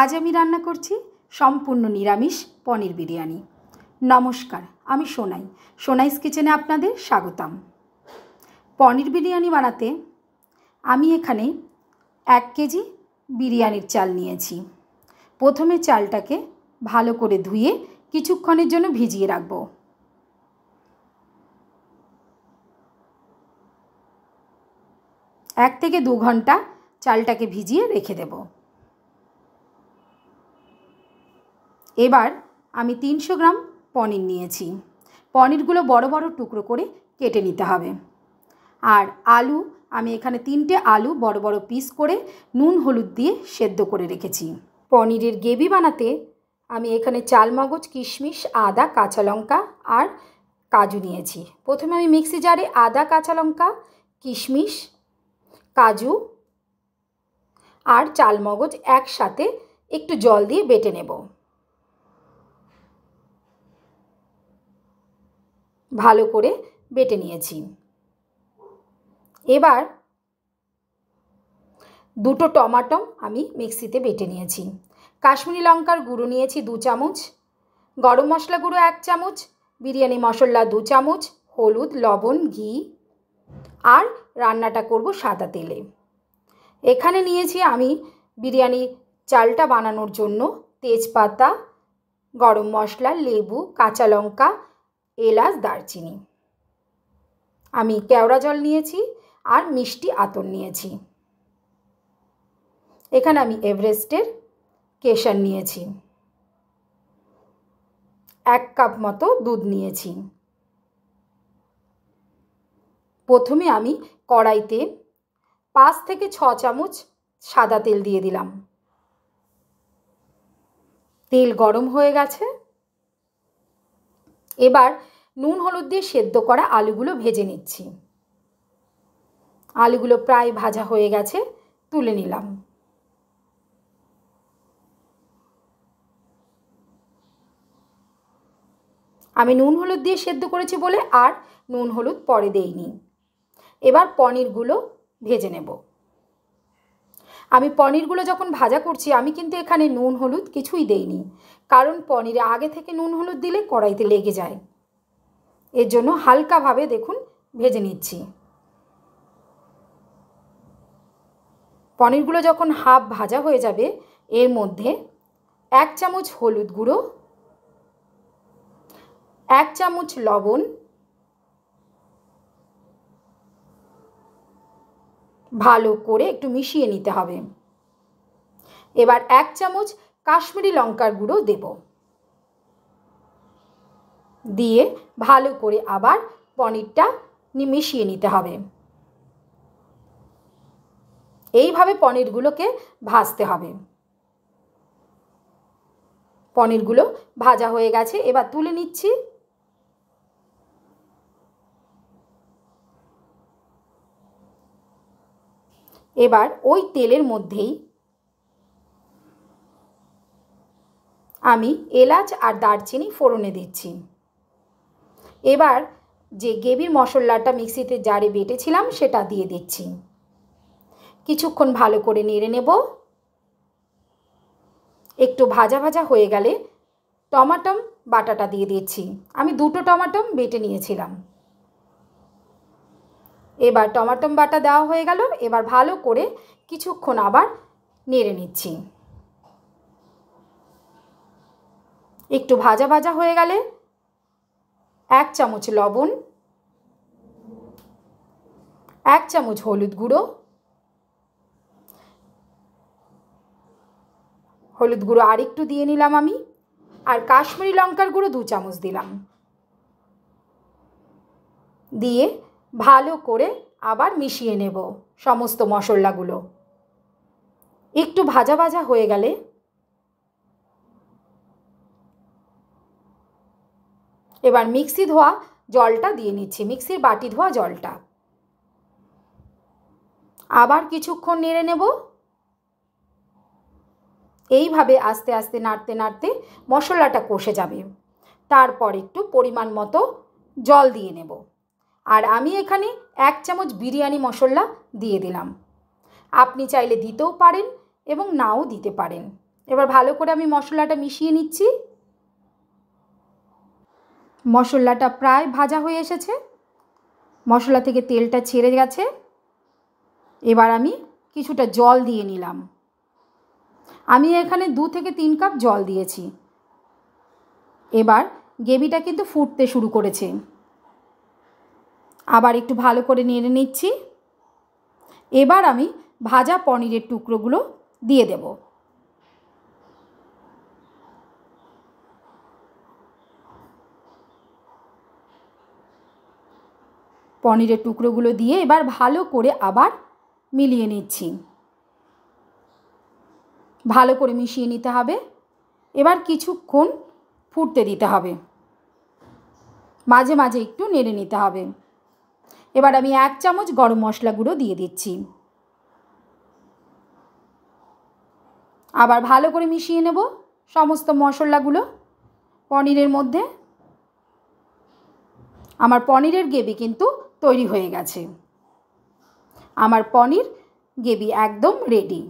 আজ আমি রান্না করছি সম্পূর্ণ নিরামিষ পনির বিরিয়ানি নমস্কার আমি সোনাই সোনাইস কিচেনে আপনাদের স্বাগতম পনির বিরিয়ানি বানাতে আমি এখানে এক কেজি বিরিয়ানির চাল নিয়েছি প্রথমে চালটাকে ভালো করে ধুয়ে কিছুক্ষণের জন্য ভিজিয়ে রাখবো এক থেকে দু ঘন্টা চালটাকে ভিজিয়ে রেখে দেবো এবার আমি তিনশো গ্রাম পনির নিয়েছি পনিরগুলো বড় বড় টুকরো করে কেটে নিতে হবে আর আলু আমি এখানে তিনটে আলু বড় বড় পিস করে নুন হলুদ দিয়ে সেদ্ধ করে রেখেছি পনিরের গেবি বানাতে আমি এখানে চালমগজ কিশমিশ আদা কাঁচা লঙ্কা আর কাজু নিয়েছি প্রথমে আমি মিক্সি জারে আদা কাঁচা লঙ্কা কিশমিশ কাজু আর চালমগজ একসাথে একটু জল দিয়ে বেটে নেবো ভালো করে বেটে নিয়েছি এবার দুটো টমাটম আমি মিক্সিতে বেটে নিয়েছি কাশ্মীরি লঙ্কার গুঁড়ো নিয়েছি দু চামচ গরম মশলা গুঁড়ো এক চামচ বিরিয়ানি মশলা দু চামচ হলুদ লবণ ঘি আর রান্নাটা করব সাদা তেলে এখানে নিয়েছি আমি বিরিয়ানি চালটা বানানোর জন্য তেজপাতা গরম মশলা লেবু কাঁচা লঙ্কা এলাচ দারচিনি আমি কেওড়া জল নিয়েছি আর মিষ্টি আতর নিয়েছি এখানে আমি এভারেস্টের কেশার নিয়েছি এক কাপ মতো দুধ নিয়েছি প্রথমে আমি কড়াইতে পাঁচ থেকে ছ চামচ সাদা তেল দিয়ে দিলাম তেল গরম হয়ে গেছে এবার নুন হলুদ দিয়ে সেদ্ধ করা আলুগুলো ভেজে নিচ্ছি আলুগুলো প্রায় ভাজা হয়ে গেছে তুলে নিলাম আমি নুন হলুদ দিয়ে সেদ্ধ করেছি বলে আর নুন হলুদ পরে দেইনি এবার পনিরগুলো ভেজে নেব আমি পনিরগুলো যখন ভাজা করছি আমি কিন্তু এখানে নুন হলুদ কিছুই দেইনি কারণ পনিরে আগে থেকে নুন হলুদ দিলে কড়াইতে লেগে যায় এর জন্য হালকাভাবে দেখুন ভেজে নিচ্ছি পনিরগুলো যখন হাফ ভাজা হয়ে যাবে এর মধ্যে এক চামচ হলুদ গুঁড়ো এক চামচ লবণ ভালো করে একটু মিশিয়ে নিতে হবে এবার এক চামচ কাশ্মীরি লঙ্কার গুঁড়ো দেব দিয়ে ভালো করে আবার পনিরটা মিশিয়ে নিতে হবে এইভাবে পনিরগুলোকে ভাজতে হবে পনিরগুলো ভাজা হয়ে গেছে এবার তুলে নিচ্ছি এবার ওই তেলের মধ্যেই আমি এলাচ আর দারচিনি ফোড়নে দিচ্ছি এবার যে গেবির মশলাটা মিক্সিতে জারে বেটেছিলাম সেটা দিয়ে দিচ্ছি কিছুক্ষণ ভালো করে নেড়ে নেব একটু ভাজা ভাজা হয়ে গেলে টমাটম বাটাটা দিয়ে দিচ্ছি আমি দুটো টমাটম বেটে নিয়েছিলাম এবার টমাটম বাটা দেওয়া হয়ে গেল এবার ভালো করে কিছুক্ষণ আবার নেড়ে নিচ্ছি একটু ভাজা ভাজা হয়ে গেলে এক চামচ লবণ এক চামচ হলুদ গুঁড়ো হলুদ গুঁড়ো আরেকটু দিয়ে নিলাম আমি আর কাশ্মীরি লঙ্কার গুঁড়ো দু চামচ দিলাম দিয়ে ভালো করে আবার মিশিয়ে নেব সমস্ত মশলাগুলো একটু ভাজা ভাজা হয়ে গেলে এবার মিক্সি ধোয়া জলটা দিয়ে নিচ্ছি মিক্সির বাটি ধোয়া জলটা আবার কিছুক্ষণ নেড়ে নেব এইভাবে আস্তে আস্তে নাড়তে নাড়তে মশলাটা কষে যাবে তারপর একটু পরিমাণ মতো জল দিয়ে নেব আর আমি এখানে এক চামচ বিরিয়ানি মশলা দিয়ে দিলাম আপনি চাইলে দিতেও পারেন এবং নাও দিতে পারেন এবার ভালো করে আমি মশলাটা মিশিয়ে নিচ্ছি মশলাটা প্রায় ভাজা হয়ে এসেছে মশলা থেকে তেলটা ছেড়ে গেছে এবার আমি কিছুটা জল দিয়ে নিলাম আমি এখানে দু থেকে তিন কাপ জল দিয়েছি এবার গ্রেভিটা কিন্তু ফুটতে শুরু করেছে আবার একটু ভালো করে নেড়ে নিচ্ছি এবার আমি ভাজা পনিরের টুকরোগুলো দিয়ে দেব পনিরের টুকরোগুলো দিয়ে এবার ভালো করে আবার মিলিয়ে নিচ্ছি ভালো করে মিশিয়ে নিতে হবে এবার কিছুক্ষণ ফুটতে দিতে হবে মাঝে মাঝে একটু নেড়ে নিতে হবে এবার আমি এক চামচ গরম মশলা গুঁড়ো দিয়ে দিচ্ছি আবার ভালো করে মিশিয়ে নেব সমস্ত মশলাগুলো পনিরের মধ্যে আমার পনিরের গেবি কিন্তু তৈরি হয়ে গেছে আমার পনির গেবি একদম রেডি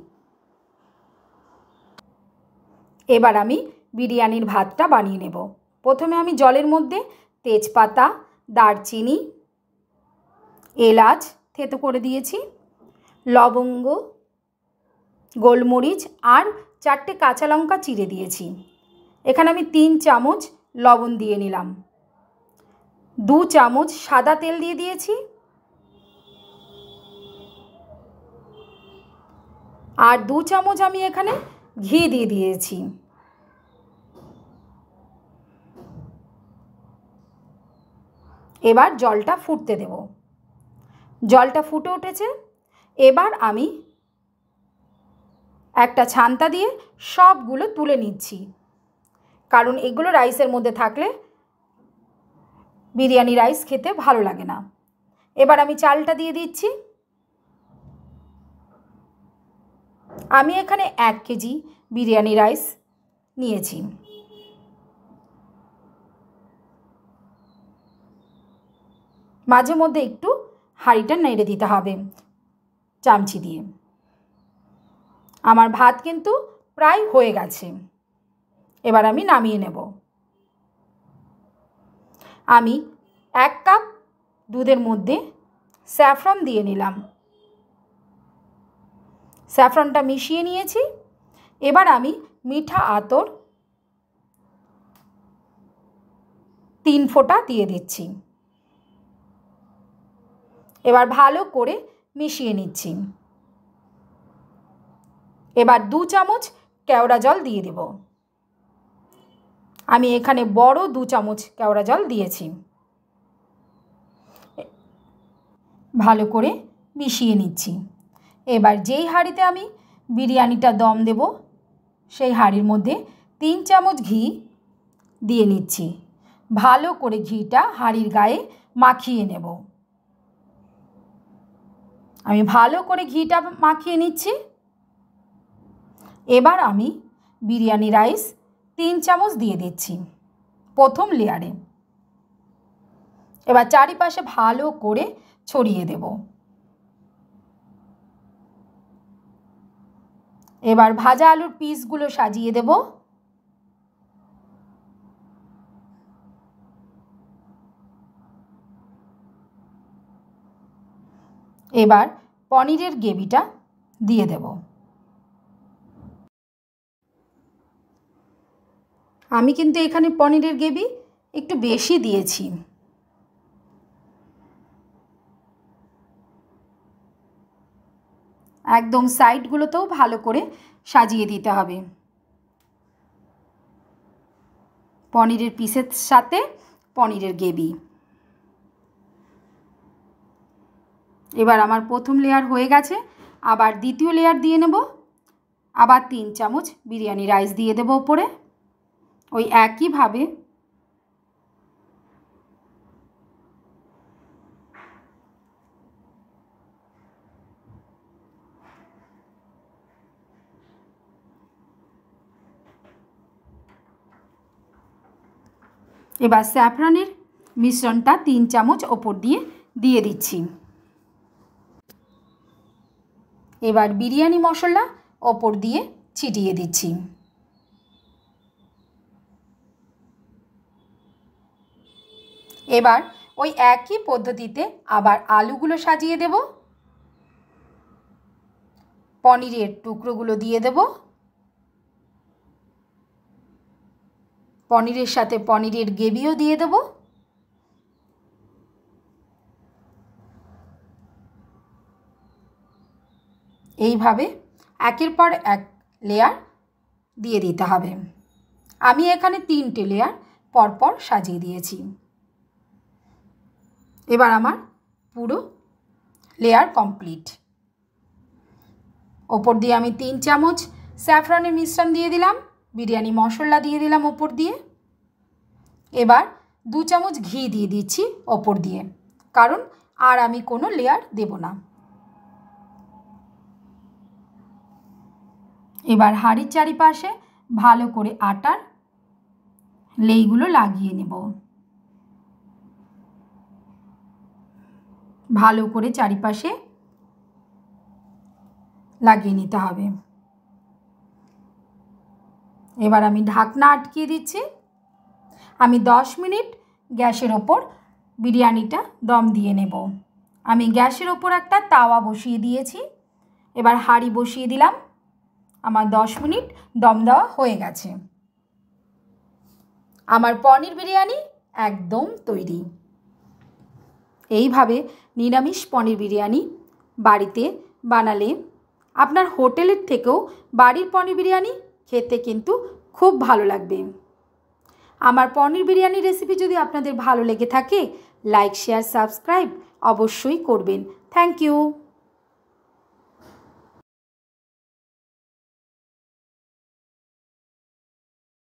এবার আমি বিরিয়ানির ভাতটা বানিয়ে নেব প্রথমে আমি জলের মধ্যে তেজপাতা দারচিনি এলাচ থেতো করে দিয়েছি লবঙ্গ গোলমরিচ আর চারটে কাঁচা লঙ্কা চিড়ে দিয়েছি এখানে আমি তিন চামচ লবণ দিয়ে নিলাম দু চামচ সাদা তেল দিয়ে দিয়েছি আর দু চামচ আমি এখানে ঘি দিয়ে দিয়েছি এবার জলটা ফুটতে দেবো জলটা ফুটে উঠেছে এবার আমি একটা ছান্তা দিয়ে সবগুলো তুলে নিচ্ছি কারণ এগুলো রাইসের মধ্যে থাকলে বিরিয়ানি রাইস খেতে ভালো লাগে না এবার আমি চালটা দিয়ে দিচ্ছি আমি এখানে এক কেজি বিরিয়ানি রাইস নিয়েছি মাঝে মধ্যে একটু হাঁড়িটা নেড়ে দিতে হবে চামচি দিয়ে আমার ভাত কিন্তু প্রায় হয়ে গেছে এবার আমি নামিয়ে নেব আমি এক কাপ দুধের মধ্যে স্যাফরন দিয়ে নিলাম স্যাফরনটা মিশিয়ে নিয়েছি এবার আমি মিঠা আতর তিন ফোঁটা দিয়ে দিচ্ছি এবার ভালো করে মিশিয়ে নিচ্ছি এবার দু চামচ কেওড়া জল দিয়ে দেব আমি এখানে বড় দু চামচ কেওড়া জল দিয়েছি ভালো করে মিশিয়ে নিচ্ছি এবার যেই হাঁড়িতে আমি বিরিয়ানিটা দম দেব সেই হাঁড়ির মধ্যে তিন চামচ ঘি দিয়ে নিচ্ছি ভালো করে ঘিটা হাঁড়ির গায়ে মাখিয়ে নেব আমি ভালো করে ঘিটা মাখিয়ে নিচ্ছি এবার আমি বিরিয়ানি রাইস তিন চামচ দিয়ে দিচ্ছি প্রথম লেয়ারে এবার চারিপাশে ভালো করে ছড়িয়ে দেব এবার ভাজা আলুর পিসগুলো সাজিয়ে দেবো এবার পনিরের গ্রেভিটা দিয়ে দেব আমি কিন্তু এখানে পনিরের গ্রেভি একটু বেশি দিয়েছি একদম সাইডগুলোতেও ভালো করে সাজিয়ে দিতে হবে পনিরের পিসের সাথে পনিরের গেবি এবার আমার প্রথম লেয়ার হয়ে গেছে আবার দ্বিতীয় লেয়ার দিয়ে নেব আবার তিন চামচ বিরিয়ানি রাইস দিয়ে দেবো ওপরে ওই একইভাবে এবার স্যাফরানের মিশ্রণটা তিন চামচ ওপর দিয়ে দিয়ে দিচ্ছি এবার বিরিয়ানি মশলা ওপর দিয়ে ছিটিয়ে দিচ্ছি এবার ওই একই পদ্ধতিতে আবার আলুগুলো সাজিয়ে দেব পনিরের টুকরোগুলো দিয়ে দেব পনিরের সাথে পনিরের গেবিও দিয়ে দেবো এইভাবে একের পর এক লেয়ার দিয়ে দিতে হবে আমি এখানে তিনটে লেয়ার পরপর সাজিয়ে দিয়েছি এবার আমার পুরো লেয়ার কমপ্লিট ওপর দিয়ে আমি তিন চামচ স্যাফরনের মিশ্রণ দিয়ে দিলাম বিরিয়ানি মশলা দিয়ে দিলাম ওপর দিয়ে এবার দু চামচ ঘি দিয়ে দিচ্ছি ওপর দিয়ে কারণ আর আমি কোনো লেয়ার দেব না এবার হাড়ির চারিপাশে ভালো করে আটার লেইগুলো লাগিয়ে নেব ভালো করে চারিপাশে লাগিয়ে নিতে হবে এবার আমি ঢাকনা আটকিয়ে দিচ্ছি আমি দশ মিনিট গ্যাসের ওপর বিরিয়ানিটা দম দিয়ে নেব আমি গ্যাসের ওপর একটা তাওয়া বসিয়ে দিয়েছি এবার হাঁড়ি বসিয়ে দিলাম আমার 10 মিনিট দম দেওয়া হয়ে গেছে আমার পনির বিরিয়ানি একদম তৈরি এইভাবে নিরামিষ পনির বিরিয়ানি বাড়িতে বানালে আপনার হোটেলের থেকেও বাড়ির পনির বিরিয়ানি খেতে কিন্তু খুব ভালো লাগবে আমার পনির বিরিয়ানি রেসিপি যদি আপনাদের ভালো লেগে থাকে লাইক শেয়ার সাবস্ক্রাইব অবশ্যই করবেন থ্যাংক ইউ